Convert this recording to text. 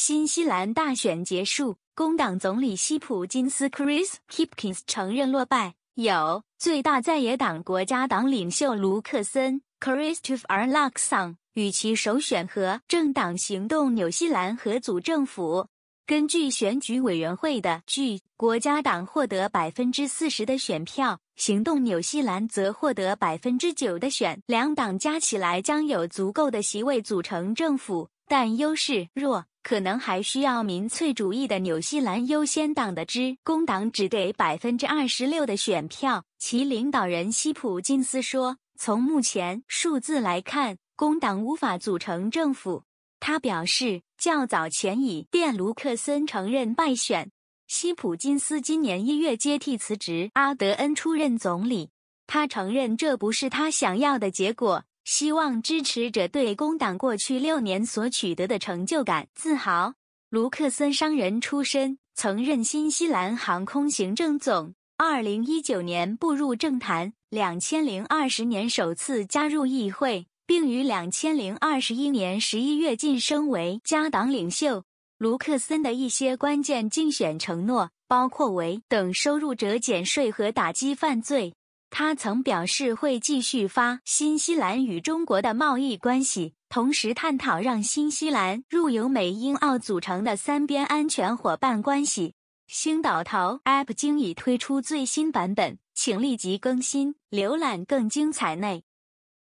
新西兰大选结束，工党总理希普金斯 （Chris Hipkins） 承认落败。有最大在野党国家党领袖卢克森 （Christopher Luxon） 与其首选和政党行动纽西兰合组政府。根据选举委员会的据，国家党获得百分之四十的选票，行动纽西兰则获得百分之九的选，两党加起来将有足够的席位组成政府，但优势弱。可能还需要民粹主义的纽西兰优先党的支，工党只给百分之二十六的选票。其领导人希普金斯说：“从目前数字来看，工党无法组成政府。”他表示，较早前已电卢克森承认败选。希普金斯今年一月接替辞职阿德恩出任总理，他承认这不是他想要的结果。希望支持者对工党过去六年所取得的成就感自豪。卢克森商人出身，曾任新西兰航空行政总。2019年步入政坛，2020年首次加入议会，并于2021年11月晋升为加党领袖。卢克森的一些关键竞选承诺包括为等收入者减税和打击犯罪。他曾表示会继续发新西兰与中国的贸易关系，同时探讨让新西兰入由美英澳组成的三边安全伙伴关系。星岛淘 app 已推出最新版本，请立即更新，浏览更精彩内